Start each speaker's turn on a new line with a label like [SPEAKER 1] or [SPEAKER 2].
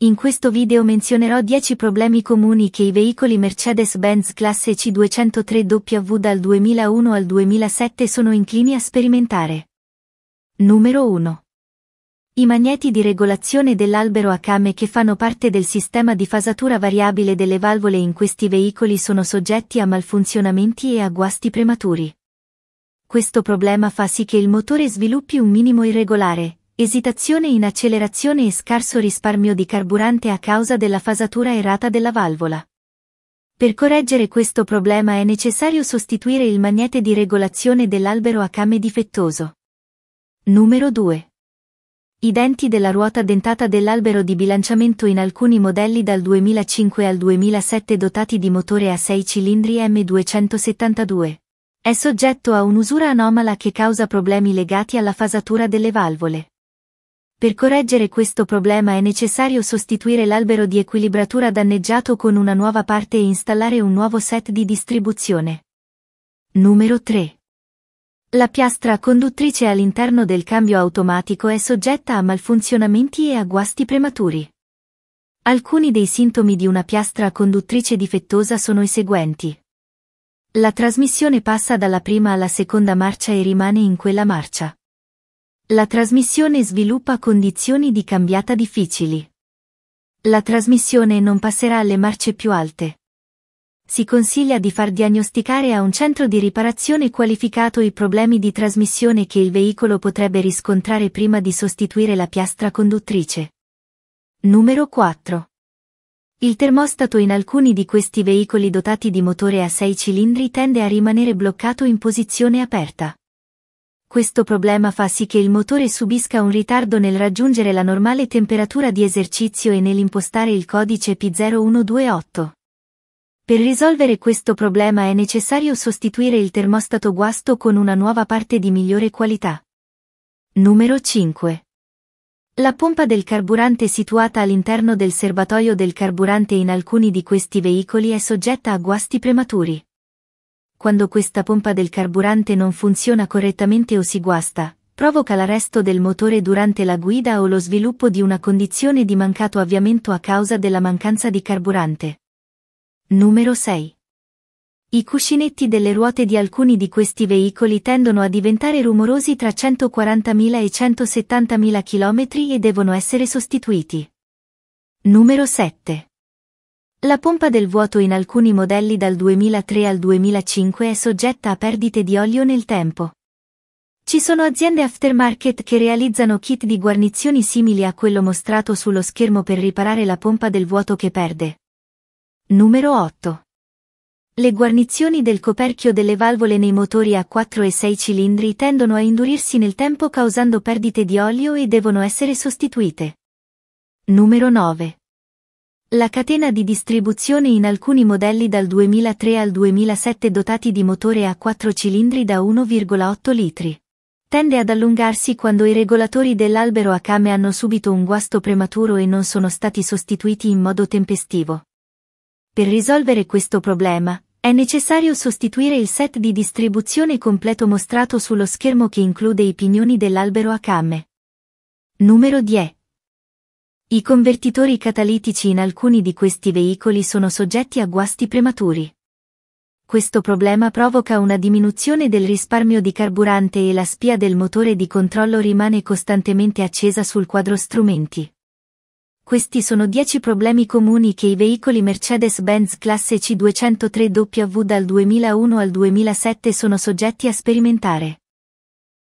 [SPEAKER 1] In questo video menzionerò 10 problemi comuni che i veicoli Mercedes-Benz classe C203W dal 2001 al 2007 sono inclini a sperimentare. Numero 1. I magneti di regolazione dell'albero a came che fanno parte del sistema di fasatura variabile delle valvole in questi veicoli sono soggetti a malfunzionamenti e a guasti prematuri. Questo problema fa sì che il motore sviluppi un minimo irregolare, esitazione in accelerazione e scarso risparmio di carburante a causa della fasatura errata della valvola. Per correggere questo problema è necessario sostituire il magnete di regolazione dell'albero a came difettoso. Numero 2. I denti della ruota dentata dell'albero di bilanciamento in alcuni modelli dal 2005 al 2007 dotati di motore a 6 cilindri M272. È soggetto a un'usura anomala che causa problemi legati alla fasatura delle valvole. Per correggere questo problema è necessario sostituire l'albero di equilibratura danneggiato con una nuova parte e installare un nuovo set di distribuzione. Numero 3. La piastra conduttrice all'interno del cambio automatico è soggetta a malfunzionamenti e a guasti prematuri. Alcuni dei sintomi di una piastra conduttrice difettosa sono i seguenti. La trasmissione passa dalla prima alla seconda marcia e rimane in quella marcia. La trasmissione sviluppa condizioni di cambiata difficili. La trasmissione non passerà alle marce più alte. Si consiglia di far diagnosticare a un centro di riparazione qualificato i problemi di trasmissione che il veicolo potrebbe riscontrare prima di sostituire la piastra conduttrice. Numero 4. Il termostato in alcuni di questi veicoli dotati di motore a 6 cilindri tende a rimanere bloccato in posizione aperta questo problema fa sì che il motore subisca un ritardo nel raggiungere la normale temperatura di esercizio e nell'impostare il codice P0128. Per risolvere questo problema è necessario sostituire il termostato guasto con una nuova parte di migliore qualità. Numero 5. La pompa del carburante situata all'interno del serbatoio del carburante in alcuni di questi veicoli è soggetta a guasti prematuri quando questa pompa del carburante non funziona correttamente o si guasta, provoca l'arresto del motore durante la guida o lo sviluppo di una condizione di mancato avviamento a causa della mancanza di carburante. Numero 6. I cuscinetti delle ruote di alcuni di questi veicoli tendono a diventare rumorosi tra 140.000 e 170.000 km e devono essere sostituiti. Numero 7. La pompa del vuoto in alcuni modelli dal 2003 al 2005 è soggetta a perdite di olio nel tempo. Ci sono aziende aftermarket che realizzano kit di guarnizioni simili a quello mostrato sullo schermo per riparare la pompa del vuoto che perde. Numero 8. Le guarnizioni del coperchio delle valvole nei motori a 4 e 6 cilindri tendono a indurirsi nel tempo causando perdite di olio e devono essere sostituite. Numero 9. La catena di distribuzione in alcuni modelli dal 2003 al 2007 dotati di motore a 4 cilindri da 1,8 litri. Tende ad allungarsi quando i regolatori dell'albero a came hanno subito un guasto prematuro e non sono stati sostituiti in modo tempestivo. Per risolvere questo problema, è necessario sostituire il set di distribuzione completo mostrato sullo schermo che include i pignoni dell'albero a camme. Numero 10. I convertitori catalitici in alcuni di questi veicoli sono soggetti a guasti prematuri. Questo problema provoca una diminuzione del risparmio di carburante e la spia del motore di controllo rimane costantemente accesa sul quadro strumenti. Questi sono 10 problemi comuni che i veicoli Mercedes-Benz classe C203W dal 2001 al 2007 sono soggetti a sperimentare.